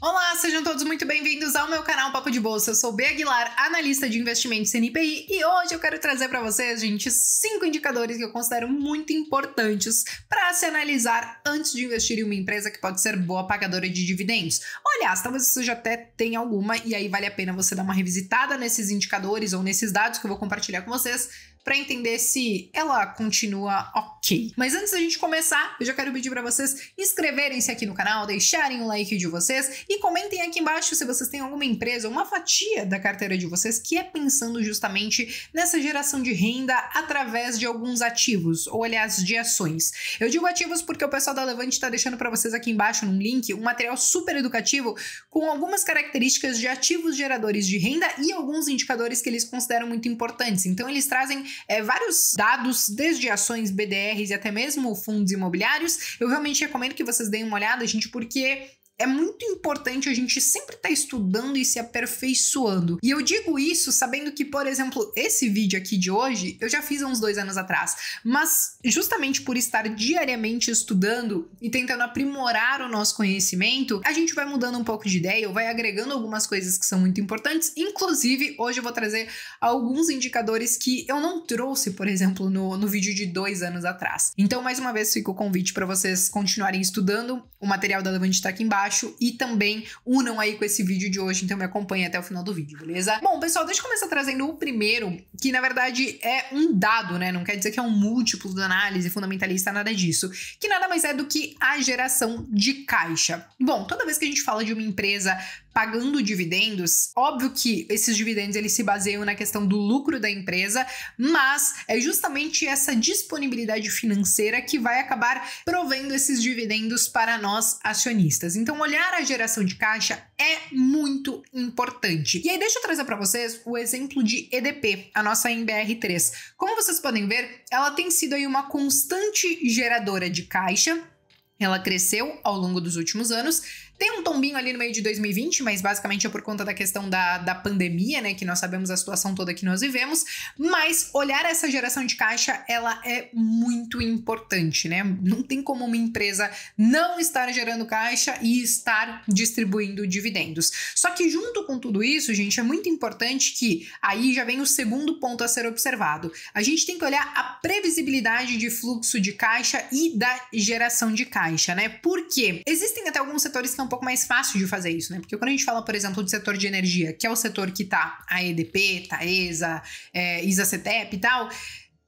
Olá, sejam todos muito bem-vindos ao meu canal Papo de Bolsa. Eu sou Bea Aguilar, analista de investimentos CNPI, e hoje eu quero trazer para vocês, gente, cinco indicadores que eu considero muito importantes para se analisar antes de investir em uma empresa que pode ser boa pagadora de dividendos. Aliás, talvez você já até tenha alguma e aí vale a pena você dar uma revisitada nesses indicadores ou nesses dados que eu vou compartilhar com vocês para entender se ela continua ok. Mas antes da gente começar, eu já quero pedir para vocês inscreverem-se aqui no canal, deixarem o like de vocês e comentem aqui embaixo se vocês têm alguma empresa, uma fatia da carteira de vocês que é pensando justamente nessa geração de renda através de alguns ativos, ou aliás, de ações. Eu digo ativos porque o pessoal da Levante está deixando para vocês aqui embaixo num link um material super educativo com algumas características de ativos geradores de renda e alguns indicadores que eles consideram muito importantes. Então eles trazem é, vários dados, desde ações BDRs e até mesmo fundos imobiliários. Eu realmente recomendo que vocês deem uma olhada, gente, porque é muito importante a gente sempre estar tá estudando e se aperfeiçoando. E eu digo isso sabendo que, por exemplo, esse vídeo aqui de hoje eu já fiz há uns dois anos atrás, mas justamente por estar diariamente estudando e tentando aprimorar o nosso conhecimento, a gente vai mudando um pouco de ideia ou vai agregando algumas coisas que são muito importantes. Inclusive, hoje eu vou trazer alguns indicadores que eu não trouxe, por exemplo, no, no vídeo de dois anos atrás. Então, mais uma vez, fica o convite para vocês continuarem estudando. O material da Levante está aqui embaixo e também unam aí com esse vídeo de hoje, então me acompanhe até o final do vídeo, beleza? Bom, pessoal, deixa eu começar trazendo o primeiro, que na verdade é um dado, né? Não quer dizer que é um múltiplo da análise fundamentalista, nada disso, que nada mais é do que a geração de caixa. Bom, toda vez que a gente fala de uma empresa pagando dividendos, óbvio que esses dividendos eles se baseiam na questão do lucro da empresa, mas é justamente essa disponibilidade financeira que vai acabar provendo esses dividendos para nós acionistas. Então, olhar a geração de caixa é muito importante. E aí deixa eu trazer para vocês o exemplo de EDP, a nossa MBR3. Como vocês podem ver, ela tem sido aí uma constante geradora de caixa ela cresceu ao longo dos últimos anos. Tem um tombinho ali no meio de 2020, mas basicamente é por conta da questão da, da pandemia, né? Que nós sabemos a situação toda que nós vivemos. Mas olhar essa geração de caixa, ela é muito importante, né? Não tem como uma empresa não estar gerando caixa e estar distribuindo dividendos. Só que junto com tudo isso, gente, é muito importante que aí já vem o segundo ponto a ser observado. A gente tem que olhar a previsibilidade de fluxo de caixa e da geração de caixa baixa, né? Por quê? Existem até alguns setores que é um pouco mais fácil de fazer isso, né? Porque quando a gente fala, por exemplo, do setor de energia, que é o setor que tá a EDP, Taesa, tá é, Isacetep e tal,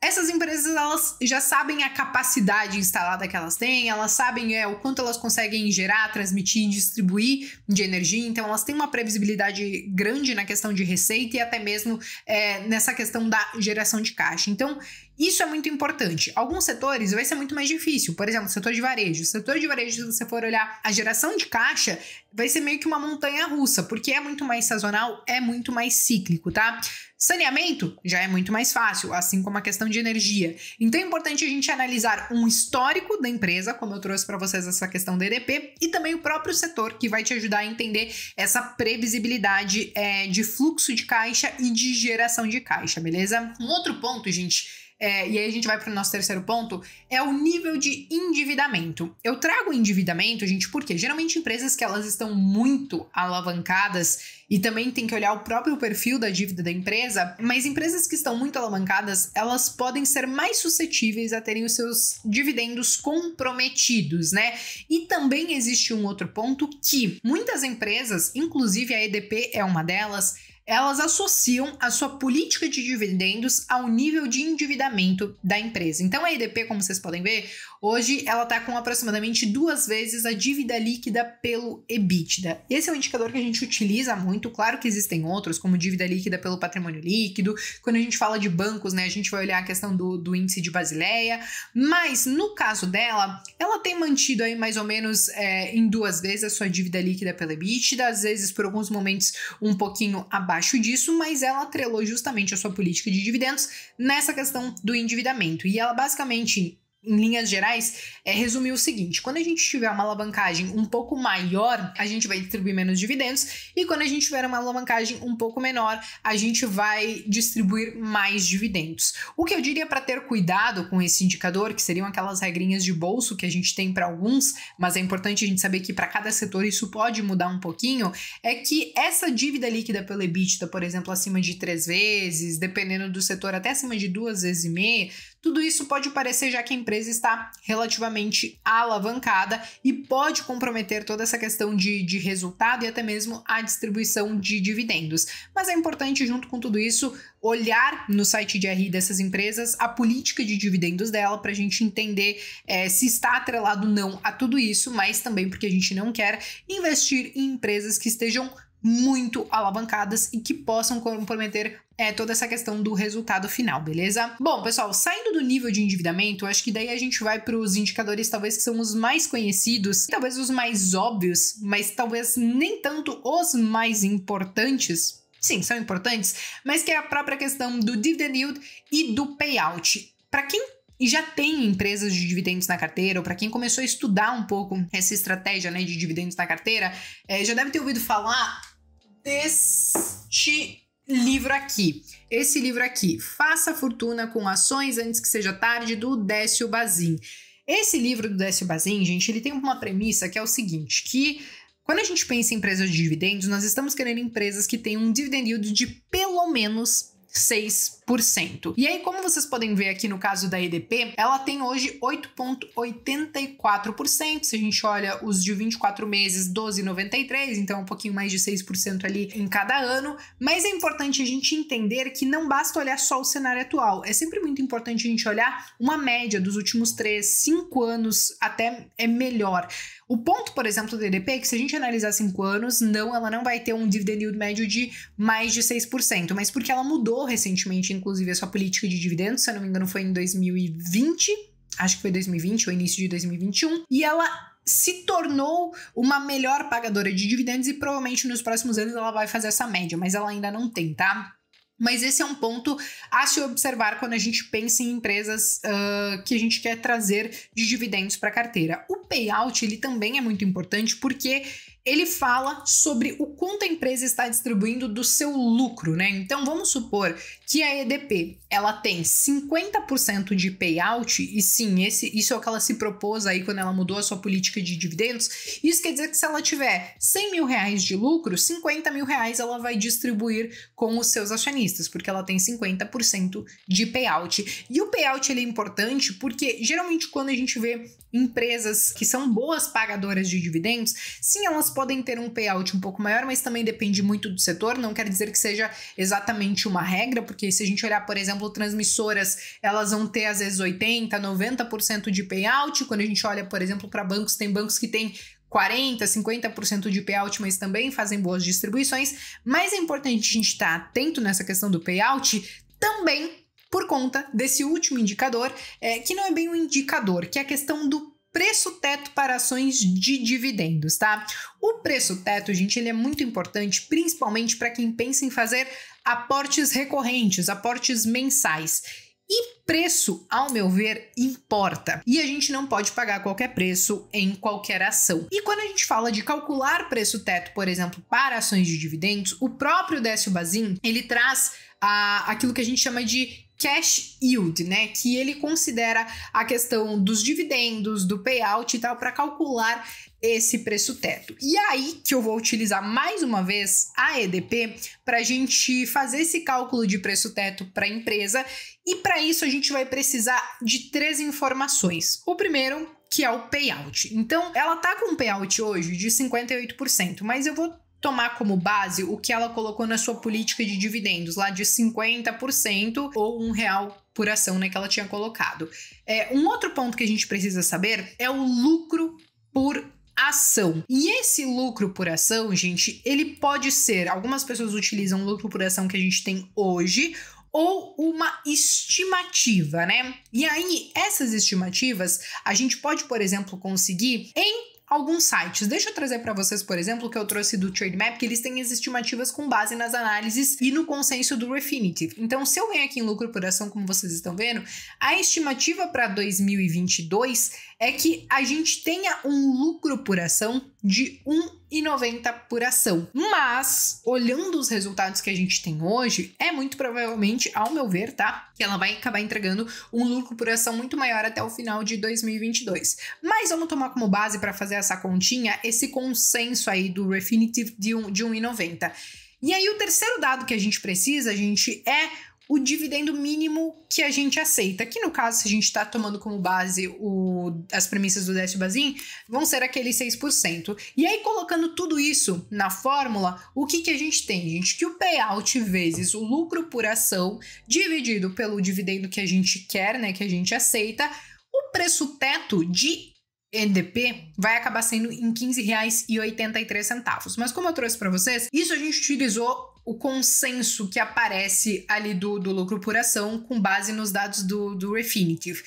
essas empresas elas já sabem a capacidade instalada que elas têm, elas sabem é, o quanto elas conseguem gerar, transmitir e distribuir de energia, então elas têm uma previsibilidade grande na questão de receita e até mesmo é, nessa questão da geração de caixa. Então, isso é muito importante. Alguns setores vai ser muito mais difícil. Por exemplo, setor de varejo. O setor de varejo, se você for olhar a geração de caixa, vai ser meio que uma montanha russa, porque é muito mais sazonal, é muito mais cíclico, tá? Saneamento já é muito mais fácil, assim como a questão de energia. Então é importante a gente analisar um histórico da empresa, como eu trouxe para vocês essa questão do EDP, e também o próprio setor, que vai te ajudar a entender essa previsibilidade é, de fluxo de caixa e de geração de caixa, beleza? Um outro ponto, gente é, e aí a gente vai para o nosso terceiro ponto, é o nível de endividamento. Eu trago endividamento, gente, porque geralmente empresas que elas estão muito alavancadas e também tem que olhar o próprio perfil da dívida da empresa, mas empresas que estão muito alavancadas, elas podem ser mais suscetíveis a terem os seus dividendos comprometidos, né? E também existe um outro ponto que muitas empresas, inclusive a EDP é uma delas, elas associam a sua política de dividendos ao nível de endividamento da empresa. Então a EDP, como vocês podem ver, hoje ela está com aproximadamente duas vezes a dívida líquida pelo EBITDA. Esse é um indicador que a gente utiliza muito, claro que existem outros, como dívida líquida pelo patrimônio líquido. Quando a gente fala de bancos, né, a gente vai olhar a questão do, do índice de Basileia, mas no caso dela, ela tem mantido aí mais ou menos é, em duas vezes a sua dívida líquida pelo EBITDA, às vezes por alguns momentos um pouquinho abaixo abaixo disso, mas ela atrelou justamente a sua política de dividendos nessa questão do endividamento. E ela basicamente em linhas gerais, é resumir o seguinte: quando a gente tiver uma alavancagem um pouco maior, a gente vai distribuir menos dividendos, e quando a gente tiver uma alavancagem um pouco menor, a gente vai distribuir mais dividendos. O que eu diria para ter cuidado com esse indicador, que seriam aquelas regrinhas de bolso que a gente tem para alguns, mas é importante a gente saber que para cada setor isso pode mudar um pouquinho, é que essa dívida líquida pelo EBITDA, por exemplo, acima de três vezes, dependendo do setor, até acima de duas vezes e meia, tudo isso pode parecer já que a empresa está relativamente alavancada e pode comprometer toda essa questão de, de resultado e até mesmo a distribuição de dividendos. Mas é importante, junto com tudo isso, olhar no site de RI dessas empresas a política de dividendos dela para a gente entender é, se está atrelado não a tudo isso, mas também porque a gente não quer investir em empresas que estejam muito alavancadas e que possam comprometer é, toda essa questão do resultado final, beleza? Bom, pessoal, saindo do nível de endividamento, acho que daí a gente vai para os indicadores talvez que são os mais conhecidos, talvez os mais óbvios, mas talvez nem tanto os mais importantes sim, são importantes, mas que é a própria questão do dividend yield e do payout. Para quem já tem empresas de dividendos na carteira, ou para quem começou a estudar um pouco essa estratégia né, de dividendos na carteira, é, já deve ter ouvido falar deste livro aqui. Esse livro aqui, Faça Fortuna com Ações Antes que Seja Tarde, do Décio Bazin. Esse livro do Décio Bazin, gente, ele tem uma premissa que é o seguinte, que quando a gente pensa em empresas de dividendos, nós estamos querendo empresas que tenham um dividend yield de pelo menos 6%. E aí, como vocês podem ver aqui no caso da EDP, ela tem hoje 8,84%. Se a gente olha os de 24 meses, 12,93%, então um pouquinho mais de 6% ali em cada ano. Mas é importante a gente entender que não basta olhar só o cenário atual, é sempre muito importante a gente olhar uma média dos últimos 3, 5 anos, até é melhor. O ponto, por exemplo, do DDP é que se a gente analisar 5 anos, não, ela não vai ter um dividend yield médio de mais de 6%, mas porque ela mudou recentemente, inclusive, a sua política de dividendos, se eu não me engano, foi em 2020, acho que foi 2020 ou início de 2021, e ela se tornou uma melhor pagadora de dividendos e provavelmente nos próximos anos ela vai fazer essa média, mas ela ainda não tem, tá? Mas esse é um ponto a se observar quando a gente pensa em empresas uh, que a gente quer trazer de dividendos para a carteira. O payout ele também é muito importante porque ele fala sobre o quanto a empresa está distribuindo do seu lucro, né? Então vamos supor que a EDP ela tem 50% de payout, e sim, esse, isso é o que ela se propôs aí quando ela mudou a sua política de dividendos. Isso quer dizer que se ela tiver 100 mil reais de lucro, 50 mil reais ela vai distribuir com os seus acionistas, porque ela tem 50% de payout. E o payout ele é importante porque geralmente quando a gente vê empresas que são boas pagadoras de dividendos, sim, elas podem ter um payout um pouco maior, mas também depende muito do setor. Não quer dizer que seja exatamente uma regra, porque se a gente olhar, por exemplo, exemplo, transmissoras, elas vão ter às vezes 80, 90% de payout. Quando a gente olha, por exemplo, para bancos, tem bancos que têm 40, 50% de payout, mas também fazem boas distribuições. Mas é importante a gente estar tá atento nessa questão do payout também por conta desse último indicador, é, que não é bem um indicador, que é a questão do preço teto para ações de dividendos, tá? O preço teto, gente, ele é muito importante, principalmente para quem pensa em fazer aportes recorrentes, aportes mensais. E preço, ao meu ver, importa. E a gente não pode pagar qualquer preço em qualquer ação. E quando a gente fala de calcular preço teto, por exemplo, para ações de dividendos, o próprio Décio Bazin, ele traz aquilo que a gente chama de cash yield, né, que ele considera a questão dos dividendos, do payout e tal para calcular esse preço teto. E aí que eu vou utilizar mais uma vez a EDP para a gente fazer esse cálculo de preço teto para a empresa. E para isso a gente vai precisar de três informações. O primeiro que é o payout. Então, ela tá com um payout hoje de 58%, mas eu vou tomar como base o que ela colocou na sua política de dividendos, lá de 50% ou um real por ação né, que ela tinha colocado. É, um outro ponto que a gente precisa saber é o lucro por ação. E esse lucro por ação, gente, ele pode ser. Algumas pessoas utilizam o lucro por ação que a gente tem hoje ou uma estimativa, né? E aí, essas estimativas a gente pode, por exemplo, conseguir em alguns sites. Deixa eu trazer para vocês, por exemplo, o que eu trouxe do Trademap, que eles têm as estimativas com base nas análises e no consenso do Refinitiv. Então, se eu venho aqui em lucro por ação, como vocês estão vendo, a estimativa para 2022 é que a gente tenha um lucro por ação de 1,90 por ação. Mas, olhando os resultados que a gente tem hoje, é muito provavelmente, ao meu ver, tá? Que ela vai acabar entregando um lucro por ação muito maior até o final de 2022. Mas vamos tomar como base para fazer essa continha esse consenso aí do Refinitiv de 1,90. E aí, o terceiro dado que a gente precisa, gente, é o dividendo mínimo que a gente aceita. Que no caso, se a gente está tomando como base o, as premissas do Décio Bazin, vão ser aqueles 6%. E aí, colocando tudo isso na fórmula, o que, que a gente tem, gente? Que o payout vezes o lucro por ação, dividido pelo dividendo que a gente quer, né? Que a gente aceita, o preço teto de ndp vai acabar sendo em R$ 15,83. Mas como eu trouxe para vocês, isso a gente utilizou o consenso que aparece ali do, do lucro por ação com base nos dados do, do Refinitiv.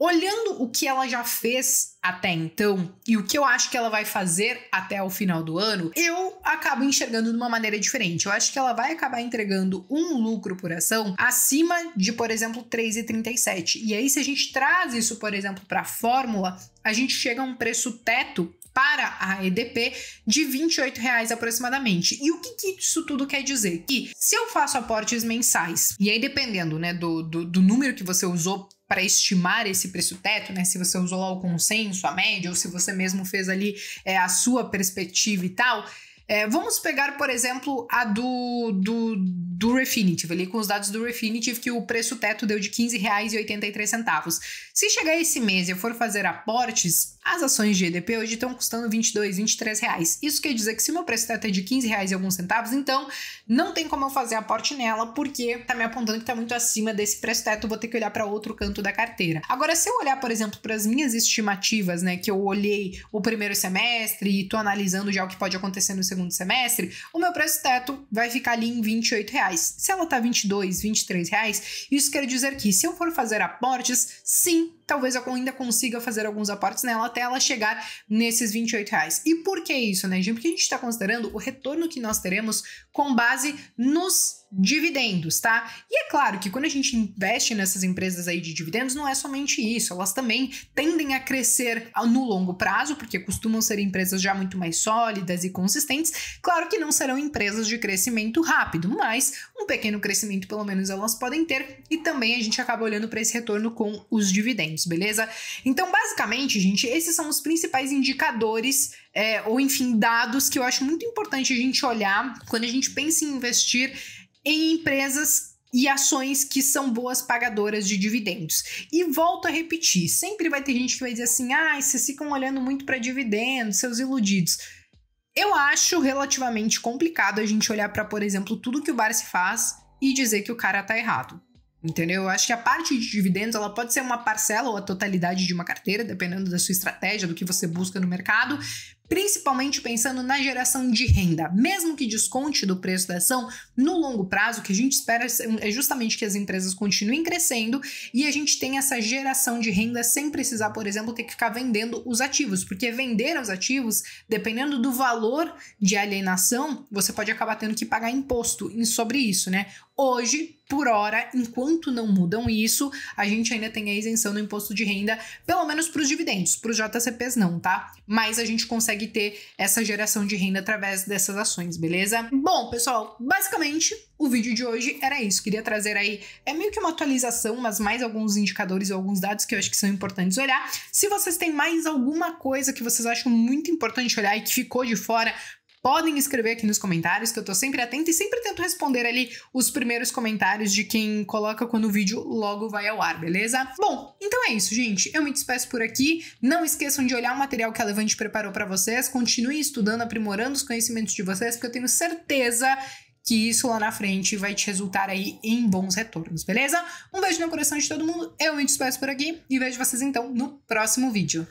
Olhando o que ela já fez até então e o que eu acho que ela vai fazer até o final do ano, eu acabo enxergando de uma maneira diferente. Eu acho que ela vai acabar entregando um lucro por ação acima de, por exemplo, 3,37. E aí se a gente traz isso, por exemplo, para a fórmula, a gente chega a um preço teto para a EDP de R$ 28 reais aproximadamente. E o que, que, isso tudo quer dizer? Que se eu faço aportes mensais, e aí dependendo né, do, do, do número que você usou para estimar esse preço teto, né? Se você usou lá o consenso, a média, ou se você mesmo fez ali é, a sua perspectiva e tal. É, vamos pegar, por exemplo, a do, do, do Refinitiv, ali com os dados do Refinitiv, que o preço teto deu de R$ 15,83. Se chegar esse mês e eu for fazer aportes, as ações de EDP hoje estão custando 22, 23 reais. Isso quer dizer que se o meu preço teto tá é de 15 reais e alguns centavos, então não tem como eu fazer aporte nela, porque tá me apontando que está muito acima desse preço teto, vou ter que olhar para outro canto da carteira. Agora, se eu olhar, por exemplo, para as minhas estimativas, né, que eu olhei o primeiro semestre e tô analisando já o que pode acontecer no segundo semestre, o meu preço teto vai ficar ali em 28 reais. Se ela tá 22, 23 reais, isso quer dizer que se eu for fazer aportes, sim, talvez eu ainda consiga fazer alguns aportes nela até ela chegar nesses 28 reais. E por que isso, né, gente? Porque a gente está considerando o retorno que nós teremos com base nos dividendos, tá? E é claro que quando a gente investe nessas empresas aí de dividendos, não é somente isso, elas também tendem a crescer no longo prazo, porque costumam ser empresas já muito mais sólidas e consistentes. Claro que não serão empresas de crescimento rápido, mas um pequeno crescimento pelo menos elas podem ter, e também a gente acaba olhando para esse retorno com os dividendos, beleza? Então, basicamente, gente, esses são os principais indicadores é, ou enfim, dados que eu acho muito importante a gente olhar quando a gente pensa em investir em empresas e ações que são boas pagadoras de dividendos. E volto a repetir, sempre vai ter gente que vai dizer assim: "Ah, vocês ficam olhando muito para dividendos, seus iludidos". Eu acho relativamente complicado a gente olhar para, por exemplo, tudo que o Barsi faz e dizer que o cara tá errado. Entendeu? Eu acho que a parte de dividendos ela pode ser uma parcela ou a totalidade de uma carteira, dependendo da sua estratégia, do que você busca no mercado, principalmente pensando na geração de renda. Mesmo que desconte do preço da ação, no longo prazo, o que a gente espera é, é justamente que as empresas continuem crescendo e a gente tenha essa geração de renda sem precisar, por exemplo, ter que ficar vendendo os ativos, porque vender os ativos, dependendo do valor de alienação, você pode acabar tendo que pagar imposto sobre isso, né? Hoje, por hora, enquanto não mudam isso, a gente ainda tem a isenção no imposto de renda, pelo menos para os dividendos, para os JCPs não, tá? Mas a gente consegue ter essa geração de renda através dessas ações, beleza? Bom, pessoal, basicamente o vídeo de hoje era isso. Queria trazer aí, é meio que uma atualização, mas mais alguns indicadores e alguns dados que eu acho que são importantes olhar. Se vocês têm mais alguma coisa que vocês acham muito importante olhar e que ficou de fora, podem escrever aqui nos comentários, que eu tô sempre atenta e sempre tento responder ali os primeiros comentários de quem coloca quando o vídeo logo vai ao ar, beleza? Bom, então é isso, gente. Eu me despeço por aqui. Não esqueçam de olhar o material que a Levante preparou para vocês. Continuem estudando, aprimorando os conhecimentos de vocês, porque eu tenho certeza que isso lá na frente vai te resultar aí em bons retornos, beleza? Um beijo no coração de todo mundo, eu me despeço por aqui e vejo vocês então no próximo vídeo.